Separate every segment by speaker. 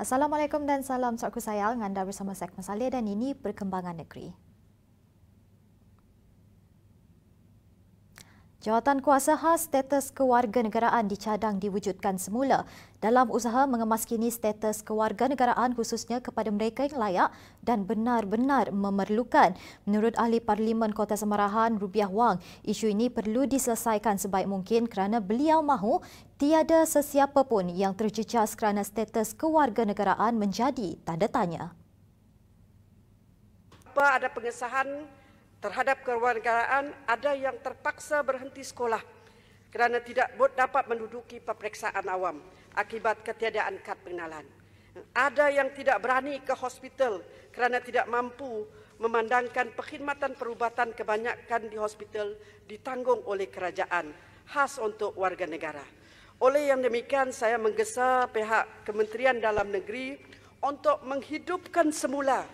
Speaker 1: Assalamualaikum dan salam sokku sayang anda bersama Syekh Masalia dan ini perkembangan negeri. Jawatan kuasa khas status kewarganegaraan dicadang diwujudkan semula dalam usaha mengemaskini status kewarganegaraan khususnya kepada mereka yang layak dan benar-benar memerlukan. Menurut Ahli Parlimen Kota Semarahan, Rubiah Wang, isu ini perlu diselesaikan sebaik mungkin kerana beliau mahu tiada sesiapa pun yang terjejas kerana status kewarganegaraan menjadi tanda tanya.
Speaker 2: Apa ada pengesahan terhadap kewarganegaraan ada yang terpaksa berhenti sekolah kerana tidak dapat menduduki peperiksaan awam akibat ketiadaan kad pengenalan. Ada yang tidak berani ke hospital kerana tidak mampu memandangkan perkhidmatan perubatan kebanyakan di hospital ditanggung oleh kerajaan khas untuk warga negara. Oleh yang demikian, saya menggesa pihak Kementerian Dalam Negeri untuk menghidupkan semula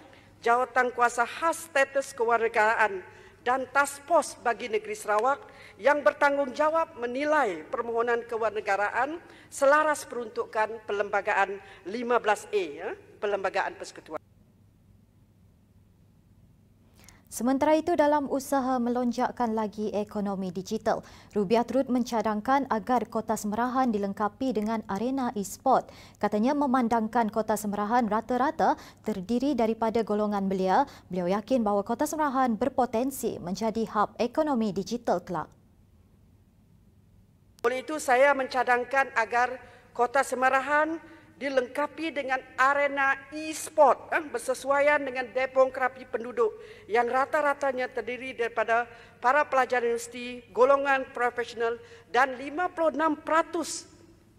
Speaker 2: jawatan kuasa khas status kewarganegaraan dan task force bagi negeri Sarawak yang bertanggungjawab menilai permohonan kewarganegaraan selaras peruntukan pelembagaan 15A ya, pelembagaan persekutuan
Speaker 1: Sementara itu dalam usaha melonjakkan lagi ekonomi digital, Rubiah Trud mencadangkan agar Kota Semerahan dilengkapi dengan arena e-sport. Katanya memandangkan Kota Semerahan rata-rata terdiri daripada golongan belia, beliau yakin bahawa Kota Semerahan berpotensi menjadi hub ekonomi digital kelak.
Speaker 2: Oleh itu saya mencadangkan agar Kota Semerahan dilengkapi dengan arena e-sport eh, bersesuaian dengan demografi penduduk yang rata-ratanya terdiri daripada para pelajar universiti, golongan profesional dan 56%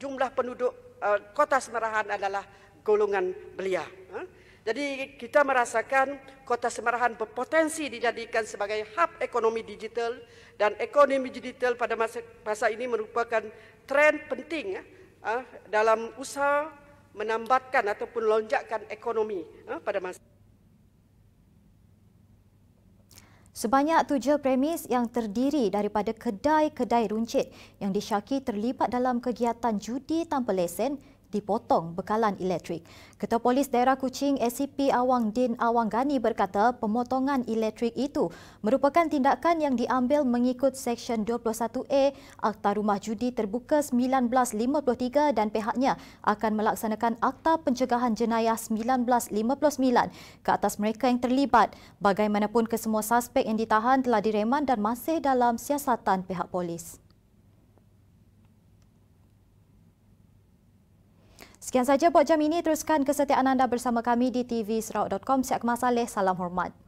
Speaker 2: jumlah penduduk eh, Kota Semarahan adalah golongan belia. Eh. Jadi kita merasakan Kota Semarahan berpotensi dijadikan sebagai hub ekonomi digital dan ekonomi digital pada masa, masa ini merupakan tren penting eh, eh, dalam usaha menambatkan ataupun lonjakan ekonomi uh, pada masa
Speaker 1: Sebanyak tujuh premis yang terdiri daripada kedai-kedai runcit yang disyaki terlibat dalam kegiatan judi tanpa lesen dipotong bekalan elektrik. Ketua Polis Daerah Kuching SCP Awang Din Awang Gani berkata pemotongan elektrik itu merupakan tindakan yang diambil mengikut Seksyen 21A Akta Rumah Judi Terbuka 1953 dan pihaknya akan melaksanakan Akta Pencegahan Jenayah 1959 ke atas mereka yang terlibat. Bagaimanapun kesemua suspek yang ditahan telah direman dan masih dalam siasatan pihak polis. Sekian saja buat jam ini. Teruskan kesetiaan anda bersama kami di tvserawak.com. Siap leh. Salam hormat.